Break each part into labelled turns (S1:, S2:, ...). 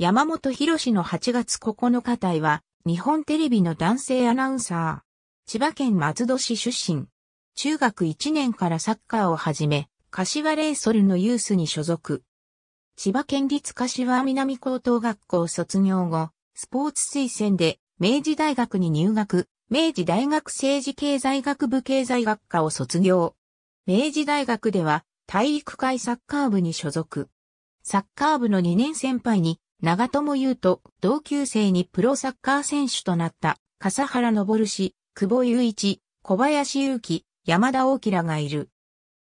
S1: 山本博士の8月9日隊は、日本テレビの男性アナウンサー。千葉県松戸市出身。中学1年からサッカーを始め、柏レイソルのユースに所属。千葉県立柏南高等学校卒業後、スポーツ推薦で明治大学に入学、明治大学政治経済学部経済学科を卒業。明治大学では体育会サッカー部に所属。サッカー部の2年先輩に長友優と同級生にプロサッカー選手となった笠原昇氏、久保雄一、小林祐希、山田大らがいる。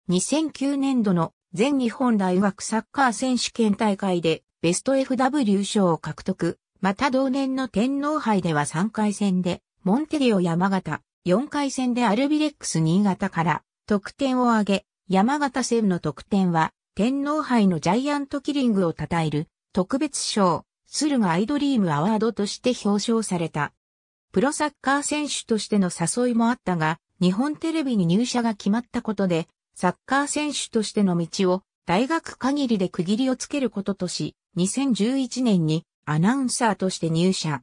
S1: 2009年度の全日本大学サッカー選手権大会でベスト FW 賞を獲得。また同年の天皇杯では3回戦でモンテリオ山形、4回戦でアルビレックス新潟から得点を挙げ、山形戦の得点は天皇杯のジャイアントキリングを称える特別賞、駿河アイドリームアワードとして表彰された。プロサッカー選手としての誘いもあったが、日本テレビに入社が決まったことで、サッカー選手としての道を大学限りで区切りをつけることとし、2011年にアナウンサーとして入社。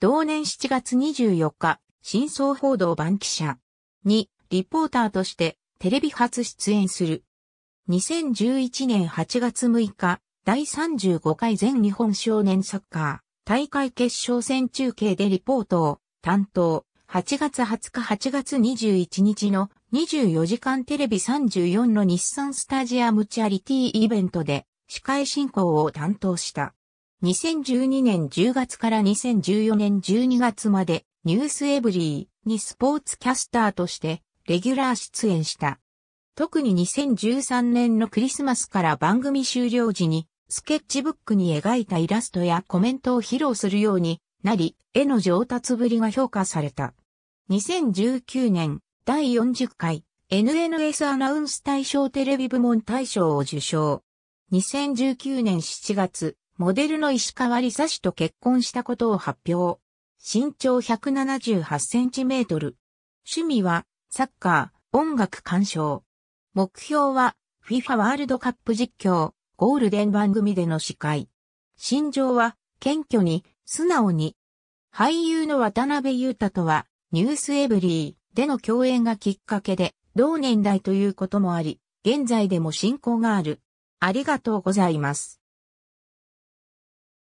S1: 同年7月24日、真相報道番記者にリポーターとしてテレビ初出演する。2011年8月6日、第35回全日本少年サッカー大会決勝戦中継でリポートを担当、8月20日8月21日の24時間テレビ34の日産スタジアムチャリティーイベントで司会進行を担当した。2012年10月から2014年12月までニュースエブリーにスポーツキャスターとしてレギュラー出演した。特に2013年のクリスマスから番組終了時に、スケッチブックに描いたイラストやコメントを披露するようになり、絵の上達ぶりが評価された。2019年、第40回、NNS アナウンス大賞テレビ部門大賞を受賞。2019年7月、モデルの石川理沙氏と結婚したことを発表。身長178センチメートル。趣味は、サッカー、音楽鑑賞。目標は FIFA ワールドカップ実況、ゴールデン番組での司会。心情は謙虚に、素直に。俳優の渡辺裕太とは、ニュースエブリーでの共演がきっかけで、同年代ということもあり、現在でも進行がある。ありがとうございます。